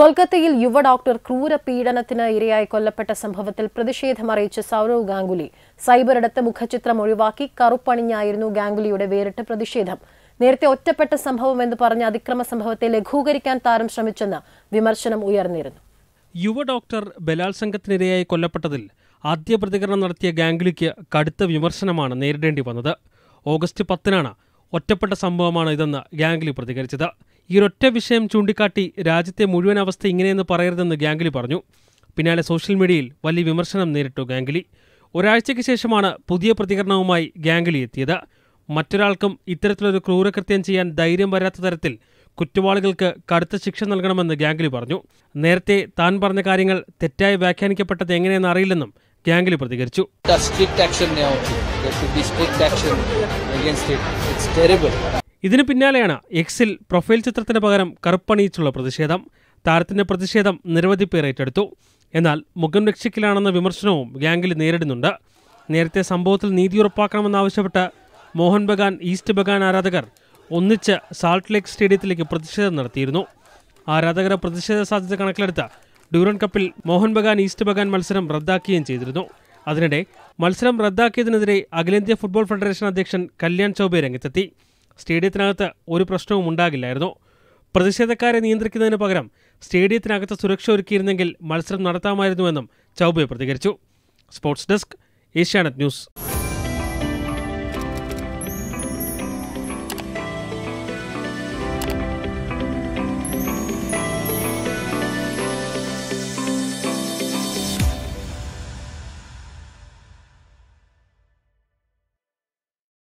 കൊൽക്കത്തയിൽ യുവ ഡോക്ടർ പീഡനത്തിന് ഇരയായി കൊല്ലപ്പെട്ട സംഭവത്തിൽ പ്രതിഷേധമറിയിച്ച് സൌരവ് ഗാംഗുലി സൈബറിടത്ത് മുഖചിത്രം ഒഴിവാക്കി കറുപ്പണിഞ്ഞായിരുന്നു ഗാംഗുലിയുടെ വേറിട്ട പ്രതിഷേധം നേരത്തെ ഒറ്റപ്പെട്ട സംഭവം എന്ന് പറഞ്ഞ അതിക്രമ സംഭവത്തെ ലഘൂകരിക്കാൻ താരം ശ്രമിച്ചെന്ന് വിമർശനം ഉയർന്നിരുന്നു യുവ ഡോക്ടർ ബലാത്സംഗത്തിനിരയായി കൊല്ലപ്പെട്ടതിൽ ആദ്യ പ്രതികരണം നടത്തിയ ഗാംഗുലിക്ക് കടുത്ത വിമർശനമാണ് നേരിടേണ്ടി വന്നത് ഓഗസ്റ്റ് പത്തിനാണ് ഒറ്റപ്പെട്ട സംഭവമാണ് ഇതെന്ന് ഗാംഗുലി പ്രതികരിച്ചത് ഈയൊരൊറ്റ വിഷയം ചൂണ്ടിക്കാട്ടി രാജ്യത്തെ മുഴുവൻ അവസ്ഥ ഇങ്ങനെയെന്ന് പറയരുതെന്ന് ഗാംഗുലി പറഞ്ഞു പിന്നാലെ സോഷ്യൽ മീഡിയയിൽ വലിയ വിമർശനം നേരിട്ടു ഗാംഗുലി ഒരാഴ്ചയ്ക്ക് ശേഷമാണ് പുതിയ പ്രതികരണവുമായി ഗാംഗുലി എത്തിയത് മറ്റൊരാൾക്കും ഇത്തരത്തിലൊരു ക്രൂരകൃത്യം ചെയ്യാൻ ധൈര്യം വരാത്ത തരത്തിൽ കുറ്റവാളികൾക്ക് കടുത്ത ശിക്ഷ നൽകണമെന്ന് ഗാംഗുലി പറഞ്ഞു നേരത്തെ താൻ പറഞ്ഞ കാര്യങ്ങൾ തെറ്റായി വ്യാഖ്യാനിക്കപ്പെട്ടത് എങ്ങനെയെന്ന് അറിയില്ലെന്നും ഗാംഗുലി പ്രതികരിച്ചു ഇതിന് പിന്നാലെയാണ് എക്സിൽ പ്രൊഫൈൽ ചിത്രത്തിന് പകരം കറുപ്പണിയിച്ചുള്ള പ്രതിഷേധം താരത്തിന്റെ പ്രതിഷേധം നിരവധി പേർ ഏറ്റെടുത്തു എന്നാൽ മുഖം രക്ഷിക്കലാണെന്ന വിമർശനവും ഗാംഗിൽ നേരിടുന്നുണ്ട് നേരത്തെ സംഭവത്തിൽ നീതി ഉറപ്പാക്കണമെന്നാവശ്യപ്പെട്ട് മോഹൻ ബഗാൻ ഈസ്റ്റ് ബഗാൻ ആരാധകർ ഒന്നിച്ച് സാൾട്ട് ലേക്ക് സ്റ്റേഡിയത്തിലേക്ക് പ്രതിഷേധം നടത്തിയിരുന്നു ആരാധകരെ പ്രതിഷേധ സാധ്യത കണക്കിലെടുത്ത് ഡ്യൂറൻ കപ്പിൽ മോഹൻ ബഗാൻ ഈസ്റ്റ് ബഗാൻ മത്സരം റദ്ദാക്കുകയും ചെയ്തിരുന്നു അതിനിടെ മത്സരം റദ്ദാക്കിയതിനെതിരെ അഖിലേന്ത്യാ ഫുട്ബോൾ ഫെഡറേഷൻ അധ്യക്ഷൻ കല്യാൺ ചൗബെ രംഗത്തെത്തി സ്റ്റേഡിയത്തിനകത്ത് ഒരു പ്രശ്നവും ഉണ്ടാകില്ലായിരുന്നു പ്രതിഷേധക്കാരെ നിയന്ത്രിക്കുന്നതിന് പകരം സ്റ്റേഡിയത്തിനകത്ത് സുരക്ഷ ഒരുക്കിയിരുന്നെങ്കിൽ മത്സരം നടത്താമായിരുന്നുവെന്നും ചൗബെ പ്രതികരിച്ചു സ്പോർട്സ് ഡെസ്ക് ഏഷ്യാനെറ്റ് ന്യൂസ്